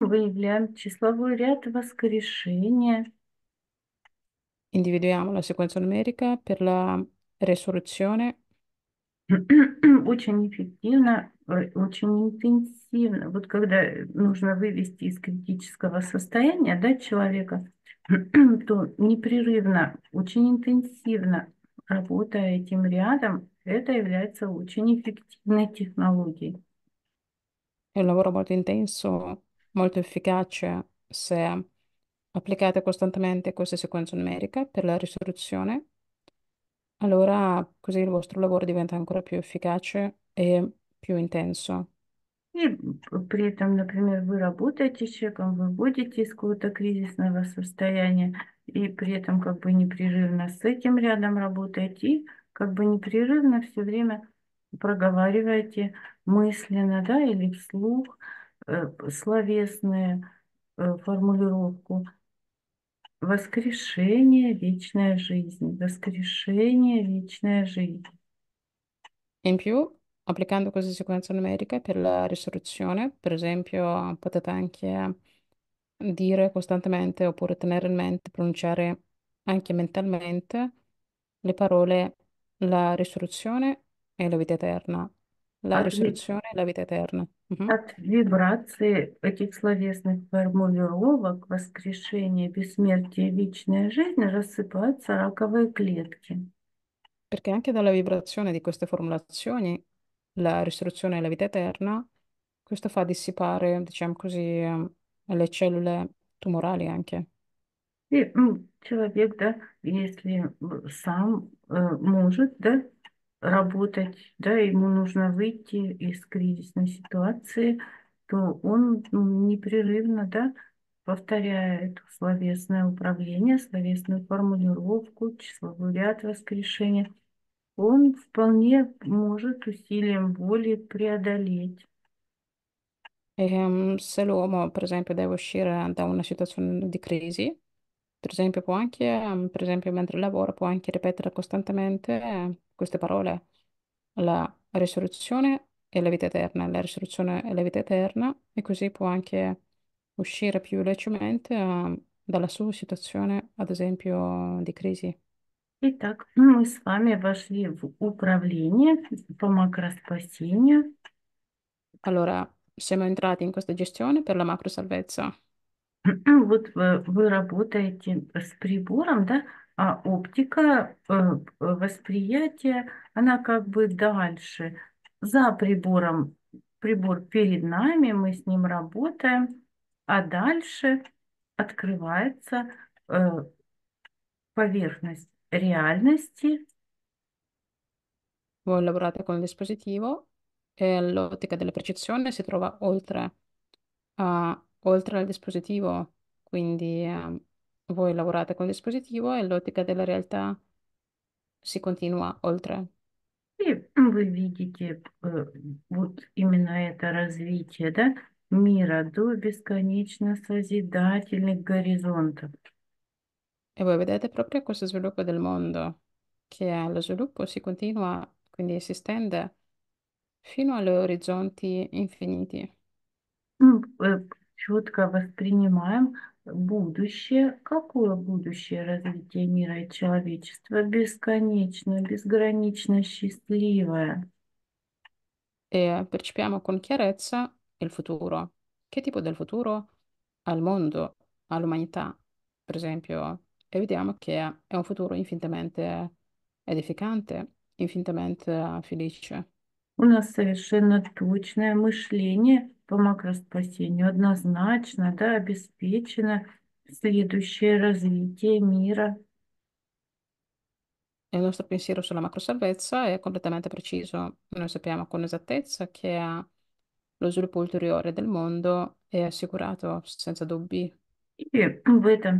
Выявляем числовой ряд воскрешения. Individuiamo la sequenza numerica per la resurrezione. Очень эффективно, э, очень интенсивно. Вот когда нужно вывести из критического состояния да, человека, то непрерывно, очень интенсивно работая этим рядом, это является очень эффективной технологией. È un lavoro molto intenso molto efficace se applicate costantemente queste sequenze numeriche per la risoluzione, allora così il vostro lavoro diventa ancora più efficace e più intenso. И при этом, например, вы работаете с человеком, вы будете из какого-то кризисного состояния, и при этом как бы непрерывно с этим рядом работаете, и как бы непрерывно все время проговариваете мысленно, да, или вслух, Э, словесную э, формулировку. Воскрешение, вечная жизнь. Воskрешение, вечная жизнь. In più, applicando questa sequenza numerica per la risoluzione, per esempio, potete anche dire costantemente oppure tenere in mente, pronunciare anche mentalmente le parole la risoluzione e la vita eterna. La От, risurrezione e la vita eterna. Mhm. от вибрации этих словесных формулировок воскрешение, бессмертие, вечная жизнь рассыпаются раковые клетки. Perché anche dalla vibrazione di queste formulazioni, la risurrezione e la vita eterna, questo fa dissipare, diciamo così, ehm, le cellule tumorali anche. И м, hm, человек, да, если м, сам э, может, да, работать, да, ему нужно выйти из кризисной ситуации, то он непрерывно, да, повторяя это словесное управление, словесную формулировку, числовой ряд воскрешения, он вполне может усилием воли преодолеть. se l'uomo, per esempio, è uscire da una situazione di crisi, Per esempio, può anche, mm, per esempio, mentre lavora, può anche ripetere costantemente eh, queste parole, la risurrezione e la vita eterna, la risurrezione e la vita eterna, e così può anche uscire più velocemente eh, dalla sua situazione, ad esempio, di crisi. Итак, мы с вами вошли в управление, по макроспасению. Allora, siamo entrati in questa gestione per la macro salvezza. вот вы, вы работаете с прибором, да, а оптика, э, восприятие, она как бы дальше, за прибором, прибор перед нами, мы с ним работаем, а дальше открывается э, поверхность реальности. Voi lavorate con il dispositivo e l'ottica della percezione si trova oltre a oltre al dispositivo, quindi ehm, voi lavorate con il dispositivo e l'ottica della realtà si continua oltre. И вы видите э, вот именно это развитие да, мира до бесконечно созидательных горизонтов. E voi vedete proprio questo sviluppo del mondo, che è lo sviluppo si continua, quindi si estende fino agli orizzonti infiniti. Mm, eh, четко воспринимаем будущее. Какое будущее развития мира и человечества? Бесконечное, безгранично счастливое. E percepiamo con chiarezza il futuro. Che tipo del futuro al mondo, all'umanità, per esempio? E vediamo che è un futuro infinitamente edificante, infinitamente felice. У нас совершенно точное мышление – помогла спасению, однозначно, да, обеспечено следующее развитие mira. Il nostro pensiero sulla macrosalvezza è completamente preciso. Noi sappiamo con esattezza che lo sviluppo ulteriore del mondo è assicurato senza dubbi. И в этом